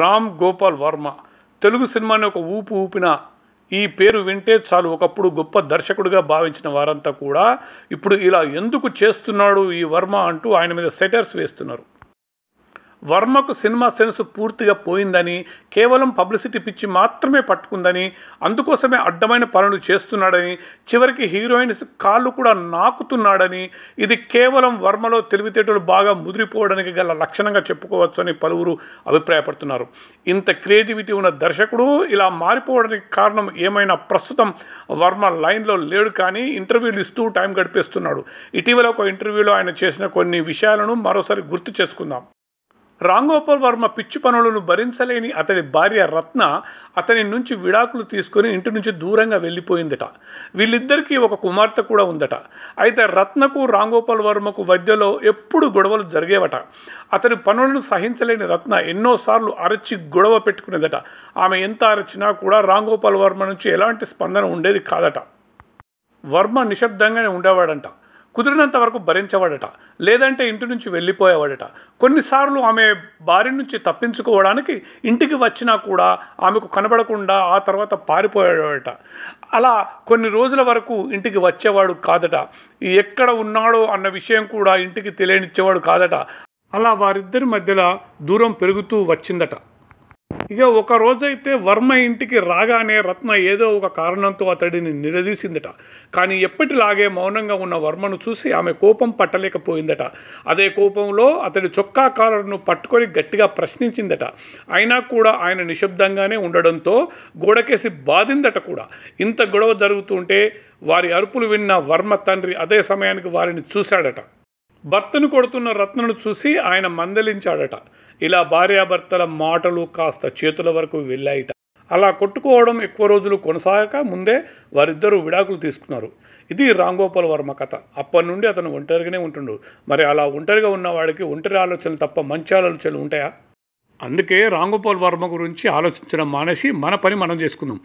రామ్ గోపాల్ వర్మ తెలుగు సినిమాని ఒక ఊపు ఊపిన ఈ పేరు వింటే చాలు ఒకప్పుడు గొప్ప దర్శకుడిగా భావించిన వారంతా కూడా ఇప్పుడు ఇలా ఎందుకు చేస్తున్నాడు ఈ వర్మ అంటూ ఆయన మీద సెటర్స్ వేస్తున్నారు వర్మకు సినిమా సెన్స్ పూర్తిగా పోయిందని కేవలం పబ్లిసిటీ పిచ్చి మాత్రమే పట్టుకుందని అందుకోసమే అడ్డమైన పనులు చేస్తున్నాడని చివరికి హీరోయిన్స్ కాళ్ళు కూడా నాకుతున్నాడని ఇది కేవలం వర్మలో తెలివితేటలు బాగా ముదిరిపోవడానికి గల లక్షణంగా చెప్పుకోవచ్చు అని పలువురు అభిప్రాయపడుతున్నారు ఇంత క్రియేటివిటీ ఉన్న దర్శకుడు ఇలా మారిపోవడానికి కారణం ఏమైనా ప్రస్తుతం వర్మ లైన్లో లేడు కానీ ఇంటర్వ్యూలు ఇస్తూ టైం గడిపేస్తున్నాడు ఇటీవల ఒక ఇంటర్వ్యూలో ఆయన చేసిన కొన్ని విషయాలను మరోసారి గుర్తు చేసుకుందాం రాంగోపాల్ వర్మ పిచ్చి పనులను భరించలేని అతడి భార్య రత్న అతని నుంచి విడాకులు తీసుకుని ఇంటి నుంచి దూరంగా వెళ్ళిపోయిందట వీళ్ళిద్దరికీ ఒక కుమార్తె కూడా ఉందట అయితే రత్నకు రాంగోపాల్ వర్మకు మధ్యలో ఎప్పుడు గొడవలు జరిగేవట అతని పనులను సహించలేని రత్న ఎన్నోసార్లు అరచి గొడవ పెట్టుకునేదట ఆమె ఎంత అరచినా కూడా రాంగోపాల్ వర్మ నుంచి ఎలాంటి స్పందన ఉండేది కాదట వర్మ నిశ్శబ్దంగానే ఉండేవాడంట కుదిరినంత వరకు భరించవాడట లేదంటే ఇంటి నుంచి వెళ్ళిపోయేవాడట కొన్నిసార్లు ఆమె భార్య నుంచి తప్పించుకోవడానికి ఇంటికి వచ్చినా కూడా ఆమెకు కనబడకుండా ఆ తర్వాత పారిపోయేవాడట అలా కొన్ని రోజుల వరకు ఇంటికి వచ్చేవాడు కాదట ఎక్కడ ఉన్నాడో అన్న విషయం కూడా ఇంటికి తెలియనిచ్చేవాడు కాదట అలా వారిద్దరి మధ్యలో దూరం పెరుగుతూ వచ్చిందట ఇక ఒక రోజైతే వర్మ ఇంటికి రాగానే రత్న ఏదో ఒక కారణంతో అతడిని నిలదీసిందట కానీ ఎప్పటిలాగే మౌనంగా ఉన్న వర్మను చూసి ఆమె కోపం పట్టలేకపోయిందట అదే కోపంలో అతడి చొక్కా కాలర్ను పట్టుకొని గట్టిగా ప్రశ్నించిందట అయినా కూడా ఆయన నిశ్శబ్దంగానే ఉండడంతో గోడకేసి బాధిందట కూడా ఇంత గొడవ జరుగుతుంటే వారి అరుపులు విన్న వర్మ తండ్రి అదే సమయానికి వారిని చూశాడట భర్తను కొడుతున్న రత్నను చూసి ఆయన మందలించాడట ఇలా భార్యాభర్తల మాటలు కాస్త చేతుల వరకు వెళ్ళాయిట అలా కొట్టుకోవడం ఎక్కువ రోజులు కొనసాగక ముందే వారిద్దరూ విడాకులు తీసుకున్నారు ఇది రాంగోపాల్ వర్మ కథ అప్పటి నుండి అతను ఒంటరిగానే ఉంటుండు మరి అలా ఒంటరిగా ఉన్నవాడికి ఒంటరి ఆలోచనలు తప్ప మంచి ఆలోచనలు ఉంటాయా అందుకే రాంగోపాల్ వర్మ గురించి ఆలోచించడం మానేసి మన పని మనం చేసుకుందాం